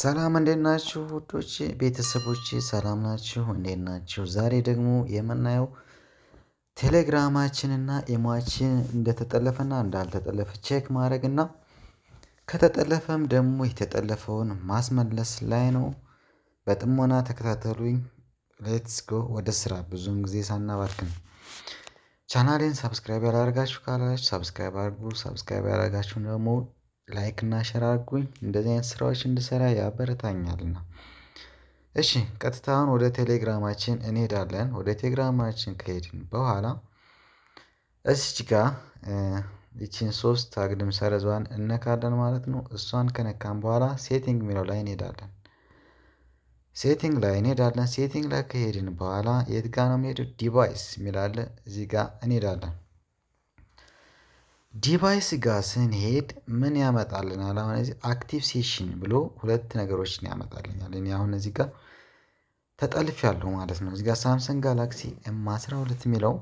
ሰላም እንዴት ናችሁ ውዶች ቤተሰቦች ሰላም ናችሁ እንዴት ናችሁ? ዛሬ ደግሞ የምናየው ቴሌግራማችንና ኢሞችን እንደተጠለፈና እንዳልተጠለፈ ቼክ ማድረግና ከተጠለፈም ደግሞ የተጠለፈውን ማስመለስ ላይ ነው። በጥሞና ተከታተሉኝ። ሌትስ ጎ ወደ ስራ። ብዙም ጊዜ ሳናባክን ቻናሌን ሰብስክራይብ ያላደርጋችሁ ካላችሁ ሰብስክራይብ አድርጉ። ሰብስክራይብ ያላደርጋችሁ ደግሞ ላይክ እና ሼር አድርጉኝ። እንደዚህ አይነት ስራዎች እንድሰራ ያበረታኛልና። እሺ ቀጥታውን ወደ ቴሌግራማችን እንሄዳለን። ወደ ቴሌግራማችን ከሄድን በኋላ እዚች ጋ ይችን ሶስት አግድም ሰረዟን እነካለን ማለት ነው። እሷን ከነካን በኋላ ሴቲንግ የሚለው ላይ እንሄዳለን። ሴቲንግ ላይ እንሄዳለን። ሴቲንግ ላይ ከሄድን በኋላ የት ጋ ነው የምንሄደው? ዲቫይስ የሚላለ እዚህ ጋ እንሄዳለን። ዲቫይስ ጋር ስንሄድ ምን ያመጣልናል? አሁን እዚህ አክቲቭ ሴሽን ብሎ ሁለት ነገሮችን ያመጣልኛል። እኔ አሁን እዚህ ጋር ተጠልፍ ያለው ማለት ነው። እዚህ ጋር ሳምሰንግ ጋላክሲ ኤም 12 የሚለው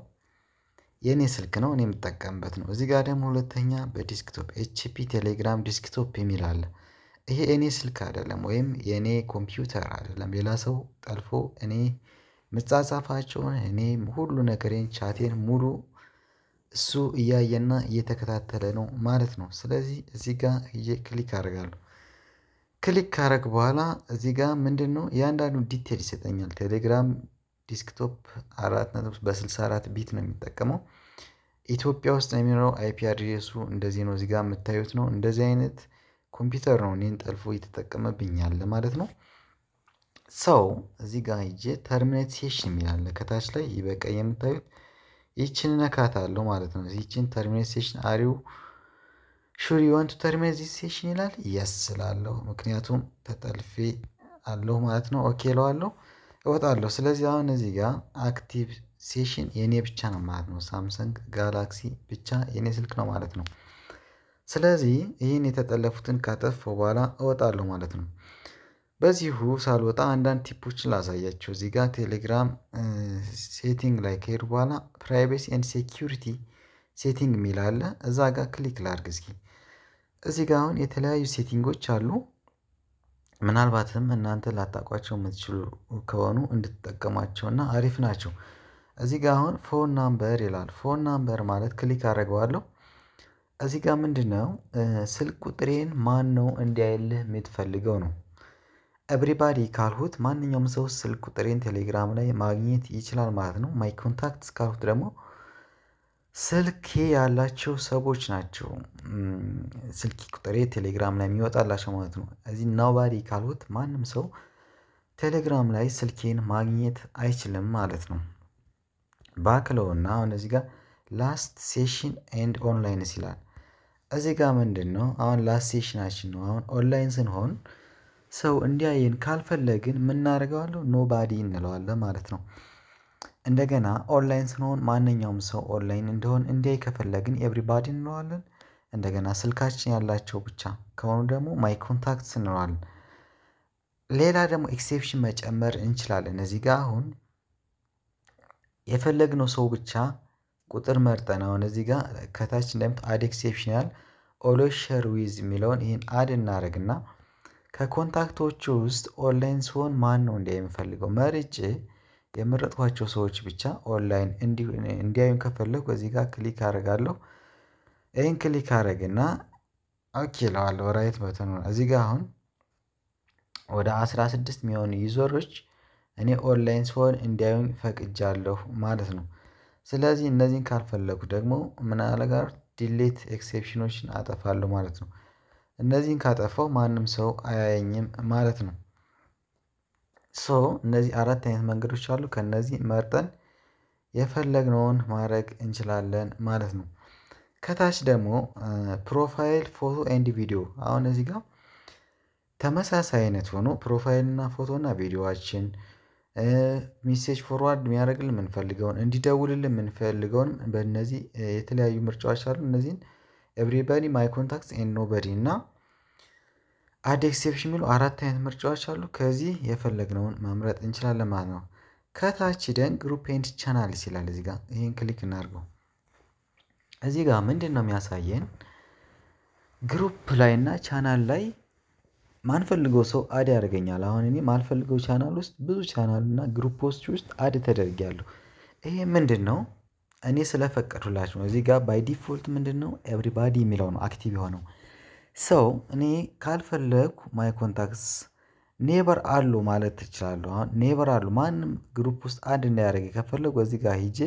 የእኔ ስልክ ነው፣ እኔ የምጠቀምበት ነው። እዚህ ጋር ደግሞ ሁለተኛ በዲስክቶፕ ኤችፒ ቴሌግራም ዲስክቶፕ የሚል አለ። ይሄ የእኔ ስልክ አይደለም፣ ወይም የእኔ ኮምፒውተር አይደለም። ሌላ ሰው ጠልፎ እኔ ምጻጻፋቸውን እኔ ሁሉ ነገሬን ቻቴን ሙሉ እሱ እያየና እየተከታተለ ነው ማለት ነው። ስለዚህ እዚህ ጋር ክሊክ አደርጋለሁ። ክሊክ ካረግ በኋላ እዚህ ጋር ምንድን ነው የአንዳንዱ ዲቴል ይሰጠኛል። ቴሌግራም ዲስክቶፕ አራት ነጥብ በስልሳ አራት ቢት ነው የሚጠቀመው። ኢትዮጵያ ውስጥ ነው የሚኖረው። አይፒ አድሬሱ እንደዚህ ነው፣ እዚህ ጋር የምታዩት ነው። እንደዚህ አይነት ኮምፒውተር ነው እኔን ጠልፎ እየተጠቀመብኝ ማለት ነው። ሰው እዚህ ጋር ሄጄ ተርሚኔት ሴሽን የሚላለ ከታች ላይ ይበቃ የምታዩት ይችን እነካታለሁ ማለት ነው። ይችን ተርሚኔት ሴሽን አሪው ሹር ዩ ዋንት ቱ ተርሚኔት ዚስ ሴሽን ይላል። የስ እላለሁ ምክንያቱም ተጠልፌ አለሁ ማለት ነው። ኦኬ እለዋለሁ፣ እወጣለሁ። ስለዚህ አሁን እዚህ ጋር አክቲቭ ሴሽን የኔ ብቻ ነው ማለት ነው። ሳምሰንግ ጋላክሲ ብቻ የኔ ስልክ ነው ማለት ነው። ስለዚህ ይህን የተጠለፉትን ካጠፋሁ በኋላ እወጣለሁ ማለት ነው። በዚሁ ሳልወጣ አንዳንድ ቲፖችን ላሳያቸው። እዚህ ጋር ቴሌግራም ሴቲንግ ላይ ከሄዱ በኋላ ፕራይቬሲ ኤንድ ሴኪሪቲ ሴቲንግ የሚል አለ። እዛ ጋር ክሊክ ላድርግ እስኪ። እዚህ ጋር አሁን የተለያዩ ሴቲንጎች አሉ። ምናልባትም እናንተ ላታውቋቸው የምትችሉ ከሆኑ እንድትጠቀሟቸው ና አሪፍ ናቸው። እዚህ ጋር አሁን ፎን ናምበር ይላል። ፎን ናምበር ማለት ክሊክ አድርገዋለሁ። እዚህ ጋር ምንድን ነው ስልክ ቁጥሬን ማን ነው እንዲያይልህ የምትፈልገው ነው ኤቭሪባዲ ካልሁት ማንኛውም ሰው ስልክ ቁጥሬን ቴሌግራም ላይ ማግኘት ይችላል ማለት ነው። ማይ ኮንታክትስ ካልሁት ደግሞ ስልኬ ያላቸው ሰዎች ናቸው ስልክ ቁጥሬ ቴሌግራም ላይ የሚወጣላቸው ማለት ነው። እዚህ ናባዲ ካልሁት ማንም ሰው ቴሌግራም ላይ ስልኬን ማግኘት አይችልም ማለት ነው። ባክለው እና አሁን እዚህ ጋር ላስት ሴሽን ኤንድ ኦንላይንስ ይላል። እዚህ ጋር ምንድን ነው አሁን ላስት ሴሽናችን ነው። አሁን ኦንላይን ስንሆን ሰው እንዲያየን ካልፈለግን የምናደርገዋለሁ ኖባዲ እንለዋለን ማለት ነው። እንደገና ኦንላይን ስንሆን ማንኛውም ሰው ኦንላይን እንደሆን እንዲያይ ከፈለግን ኤቭሪባዲ እንለዋለን። እንደገና ስልካችን ያላቸው ብቻ ከሆኑ ደግሞ ማይ ኮንታክትስ እንለዋለን። ሌላ ደግሞ ኤክሴፕሽን መጨመር እንችላለን። እዚህ ጋር አሁን የፈለግነው ሰው ብቻ ቁጥር መርጠን አሁን እዚህ ጋር ከታች እንደምት አድ ኤክሴፕሽን ያል ኦሎ ሸር ዊዝ የሚለውን ይህን አድ እናደርግና ከኮንታክቶቹ ውስጥ ኦንላይን ሲሆን ማን ነው እንዲያ የሚፈልገው መርጬ የመረጥኳቸው ሰዎች ብቻ ኦንላይን እንዲያዩን ከፈለኩ እዚህ ጋር ክሊክ አደርጋለሁ። ይህን ክሊክ አደርግና ኦኬ እለዋለሁ ራይት በተኑ እዚህ ጋር አሁን ወደ 16 የሚሆኑ ዩዘሮች እኔ ኦንላይን ሲሆን እንዲያዩን ፈቅጃለሁ ማለት ነው። ስለዚህ እነዚህን ካልፈለጉ ደግሞ ምን አለ ጋር ዲሌት ኤክሴፕሽኖችን አጠፋለሁ ማለት ነው። እነዚህን ካጠፋው ማንም ሰው አያየኝም ማለት ነው። ሶ እነዚህ አራት አይነት መንገዶች አሉ። ከነዚህ መርጠን የፈለግነውን ማድረግ እንችላለን ማለት ነው። ከታች ደግሞ ፕሮፋይል ፎቶ ኤንድ ቪዲዮ አሁን እዚህ ጋር ተመሳሳይ አይነት ሆኖ ፕሮፋይልና ፎቶና ቪዲዮዋችን ሚሴጅ ፎርዋርድ የሚያደርግልን የምንፈልገውን እንዲደውልልን የምንፈልገውን በእነዚህ የተለያዩ ምርጫዎች አሉ። እነዚህን ኤቭሪባዲ ማይ ኮንታክትስ ኤንድ ኖበዲ እና አድ ኤክሴፕሽን የሚሉ አራት አይነት ምርጫዎች አሉ። ከዚህ የፈለግነውን መምረጥ እንችላለን ማለት ነው። ከታች ደን ግሩፕ ኤንድ ቻናልስ ይላል እዚህ ጋር ይህን ክሊክ እናድርገው። እዚህ ጋር ምንድን ነው የሚያሳየን ግሩፕ ላይ እና ቻናል ላይ ማንፈልገው ሰው አድ ያደርገኛል። አሁን እኔ ማልፈልገው ቻናል ውስጥ ብዙ ቻናል እና ግሩፖች ውስጥ አድ ተደርጊያለሁ። ይሄ ምንድን ነው? እኔ ስለፈቀዱላችሁ ነው። እዚህ ጋር ባይ ዲፎልት ምንድን ነው ኤቭሪባዲ የሚለው ነው አክቲቭ የሆነው ሰው እኔ ካልፈለግኩ ማይ ኮንታክትስ ኔበር አሉ ማለት ትችላለሁ። አሁን ኔበር አሉ ማንም ግሩፕ ውስጥ አድ እንዳያደርገኝ ከፈለጉ እዚህ ጋር ሂጄ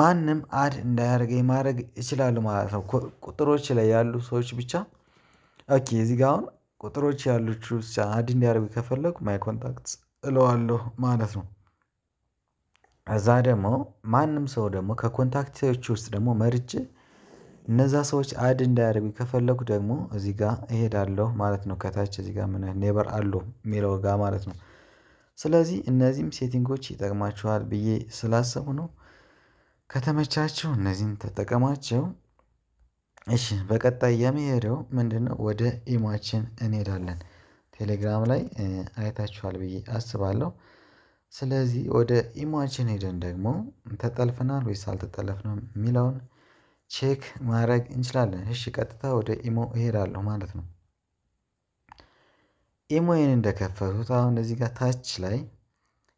ማንም አድ እንዳያደርገኝ ማድረግ እችላለሁ ማለት ነው። ቁጥሮች ላይ ያሉ ሰዎች ብቻ ኦኬ። እዚህ ጋር አሁን ቁጥሮች ያሉች ብቻ አድ እንዲያደርጉ ከፈለጉ ማይ ኮንታክትስ እለዋለሁ ማለት ነው። እዛ ደግሞ ማንም ሰው ደግሞ ከኮንታክቶች ውስጥ ደግሞ መርጬ እነዛ ሰዎች አድ እንዳያደርጉኝ ከፈለጉ ደግሞ እዚህ ጋ እሄዳለሁ ማለት ነው። ከታች እዚህ ጋ ምን ኔበር አሉ የሚለው ጋ ማለት ነው። ስለዚህ እነዚህም ሴቲንጎች ይጠቅማችኋል ብዬ ስላሰቡ ነው። ከተመቻቸው እነዚህን ተጠቀማቸው። እሺ፣ በቀጣይ የሚሄደው ምንድነው? ወደ ኢሟችን እንሄዳለን። ቴሌግራም ላይ አይታችኋል ብዬ አስባለሁ። ስለዚህ ወደ ኢሟችን ሄደን ደግሞ ተጠልፈናል ወይስ አልተጠለፍንም የሚለውን ቼክ ማድረግ እንችላለን። እሺ ቀጥታ ወደ ኢሞ እሄዳለሁ ማለት ነው። ኢሞዬን እንደከፈቱት አሁን እዚህ ጋር ታች ላይ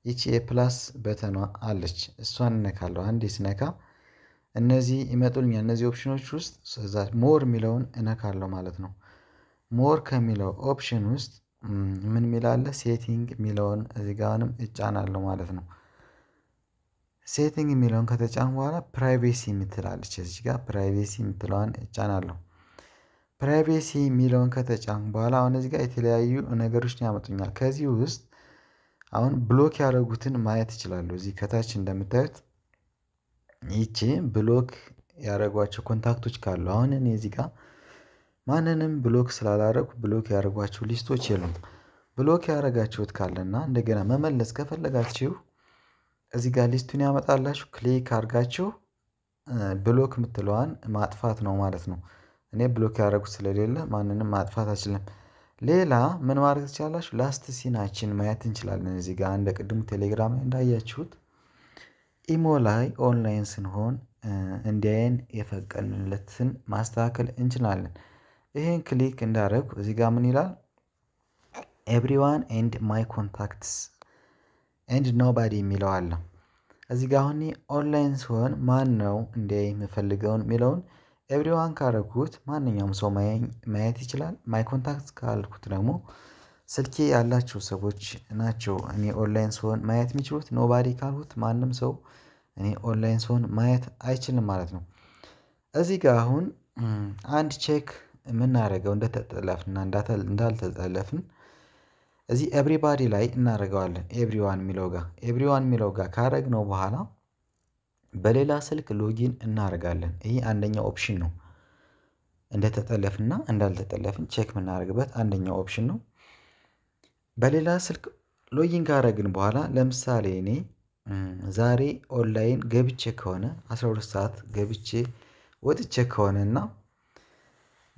ይቺ የፕላስ በተኗ አለች። እሷን እነካለሁ። አንዴ ስነካ እነዚህ ይመጡልኛል። እነዚህ ኦፕሽኖች ውስጥ ሞር የሚለውን እነካለሁ ማለት ነው። ሞር ከሚለው ኦፕሽን ውስጥ ምን ሚላለ ሴቲንግ የሚለውን እዚህ እጫናለሁ ማለት ነው። ሴቲንግ የሚለውን ከተጫን በኋላ ፕራይቬሲ የምትላለች እዚህ ጋር ፕራይቬሲ የምትለዋን እጫናለሁ። ፕራይቬሲ የሚለውን ከተጫን በኋላ አሁን እዚህ ጋር የተለያዩ ነገሮችን ያመጡኛል። ከዚህ ውስጥ አሁን ብሎክ ያደረጉትን ማየት ይችላሉ። እዚህ ከታች እንደምታዩት ይቺ ብሎክ ያደረጓቸው ኮንታክቶች ካሉ አሁን እኔ እዚህ ጋር ማንንም ብሎክ ስላላረኩ ብሎክ ያደረጓቸው ሊስቶች የሉም። ብሎክ ያደረጋችሁት ካለና እንደገና መመለስ ከፈለጋችሁ እዚህ ጋር ሊስቱን ያመጣላችሁ ክሊክ አድርጋችሁ ብሎክ የምትለዋን ማጥፋት ነው ማለት ነው። እኔ ብሎክ ያደረጉት ስለሌለ ማንንም ማጥፋት አችልም። ሌላ ምን ማድረግ ትችላላችሁ? ላስት ሲናችን ማየት እንችላለን። እዚህ ጋር እንደ ቅድሙ ቴሌግራም ላይ እንዳያችሁት ኢሞ ላይ ኦንላይን ስንሆን እንዲያይን የፈቀድንለትን ማስተካከል እንችላለን። ይህን ክሊክ እንዳደረግኩ እዚህ ጋር ምን ይላል? ኤቭሪዋን ኤንድ ማይ ኮንታክትስ ኤንድ ኖባዲ የሚለው አለ። እዚህ ጋር አሁን ኦንላይን ሲሆን ማን ነው እንደ የምፈልገውን የሚለውን ኤብሪዋን ካረኩት ማንኛውም ሰው ማየት ይችላል። ማይ ኮንታክት ካልኩት ደግሞ ስልኬ ያላቸው ሰዎች ናቸው እኔ ኦንላይን ሲሆን ማየት የሚችሉት። ኖባዲ ካልኩት ማንም ሰው እኔ ኦንላይን ሲሆን ማየት አይችልም ማለት ነው። እዚህ ጋር አሁን አንድ ቼክ የምናደርገው እንደተጠለፍና እንዳልተጠለፍን እዚህ ኤብሪባዲ ላይ እናደርገዋለን። ኤብሪዋን የሚለው ጋር ኤብሪዋን የሚለው ጋር ካረግነው በኋላ በሌላ ስልክ ሎጊን እናደርጋለን። ይህ አንደኛው ኦፕሽን ነው። እንደተጠለፍና እንዳልተጠለፍን ቼክ የምናደርግበት አንደኛው ኦፕሽን ነው። በሌላ ስልክ ሎጊን ካረግን በኋላ ለምሳሌ እኔ ዛሬ ኦንላይን ገብቼ ከሆነ 12 ሰዓት ገብቼ ወጥቼ ከሆነ እና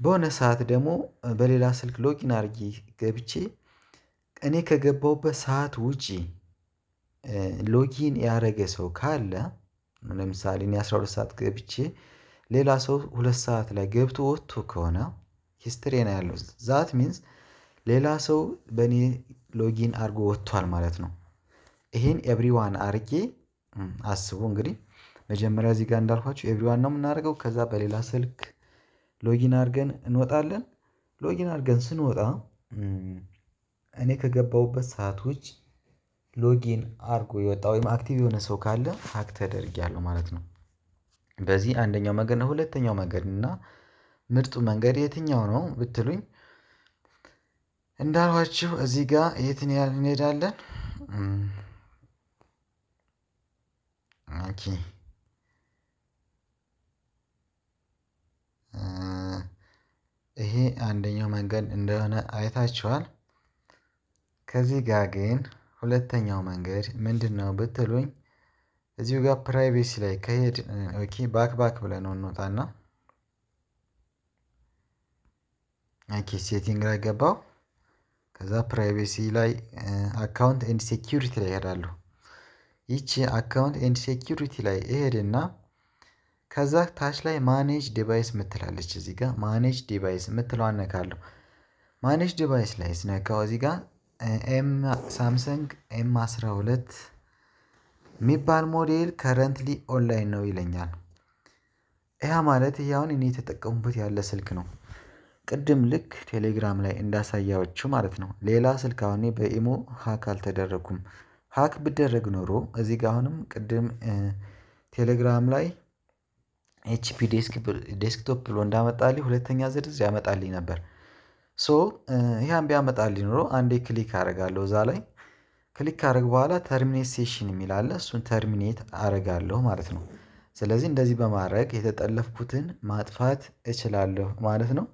በሆነ ሰዓት ደግሞ በሌላ ስልክ ሎጊን አድርጌ ገብቼ እኔ ከገባሁበት ሰዓት ውጪ ሎጊን ያደረገ ሰው ካለ ለምሳሌ እኔ 12 ሰዓት ገብቼ ሌላ ሰው ሁለት ሰዓት ላይ ገብቶ ወጥቶ ከሆነ ሂስትሪ ነው ያለው። ዛት ሚንስ ሌላ ሰው በእኔ ሎጊን አድርጎ ወጥቷል ማለት ነው። ይሄን ኤብሪዋን አርጌ አስቡ እንግዲህ መጀመሪያ እዚህ ጋር እንዳልኳቸው ኤብሪዋን ነው የምናደርገው። ከዛ በሌላ ስልክ ሎጊን አድርገን እንወጣለን። ሎጊን አድርገን ስንወጣ እኔ ከገባሁበት ሰዓት ውጭ ሎጊን አድርጎ የወጣ ወይም አክቲቭ የሆነ ሰው ካለ ሀክ ተደርጊያለሁ ማለት ነው። በዚህ አንደኛው መንገድ ነው። ሁለተኛው መንገድ እና ምርጡ መንገድ የትኛው ነው ብትሉኝ? እንዳልኋችሁ እዚህ ጋር የትን እንሄዳለን። ይሄ አንደኛው መንገድ እንደሆነ አይታችኋል። ከዚህ ጋር ግን ሁለተኛው መንገድ ምንድን ነው ብትሉኝ እዚሁ ጋር ፕራይቬሲ ላይ ከሄድ ኦኬ ባክ ባክ ብለን እንወጣና ኦኬ ሴቲንግ ላይ ገባው። ከዛ ፕራይቬሲ ላይ አካውንት ኤንድ ሴኪሪቲ ላይ ይሄዳሉ። ይቺ አካውንት ኤንድ ሴኪሪቲ ላይ እሄድና ከዛ ታች ላይ ማኔጅ ዲቫይስ ምትላለች እዚህ ጋር ማኔጅ ዲቫይስ ምትለዋን ነካለሁ። ማኔጅ ዲቫይስ ላይ ስነካው እዚህ ጋር ኤም ሳምሰንግ ኤም 12 የሚባል ሞዴል ከረንትሊ ኦንላይን ነው ይለኛል። ያ ማለት ይህ አሁን እኔ የተጠቀሙበት ያለ ስልክ ነው። ቅድም ልክ ቴሌግራም ላይ እንዳሳያችሁ ማለት ነው። ሌላ ስልክ አሁን በኢሞ ሀክ አልተደረኩም። ሀክ ብደረግ ኖሮ እዚህ ጋር አሁንም ቅድም ቴሌግራም ላይ ኤችፒ ዴስክቶፕ ብሎ እንዳመጣልኝ ሁለተኛ ዝርዝር ያመጣልኝ ነበር። ሶ ያን ቢያመጣልኝ ኖሮ አንዴ ክሊክ አደርጋለሁ እዛ ላይ ክሊክ ካደረግ በኋላ ተርሚኔት ሴሽን የሚል አለ እሱን ተርሚኔት አደርጋለሁ ማለት ነው። ስለዚህ እንደዚህ በማድረግ የተጠለፍኩትን ማጥፋት እችላለሁ ማለት ነው።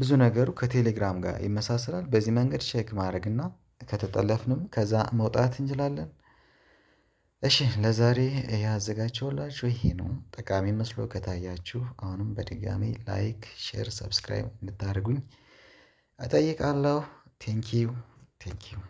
ብዙ ነገሩ ከቴሌግራም ጋር ይመሳሰላል። በዚህ መንገድ ቼክ ማድረግና ከተጠለፍንም ከዛ መውጣት እንችላለን። እሺ ለዛሬ ያዘጋጀሁላችሁ ይሄ ነው። ጠቃሚ መስሎ ከታያችሁ አሁንም በድጋሚ ላይክ፣ ሼር፣ ሰብስክራይብ እንድታደርጉኝ እጠይቃለሁ። ቴንኪው ቴንኪው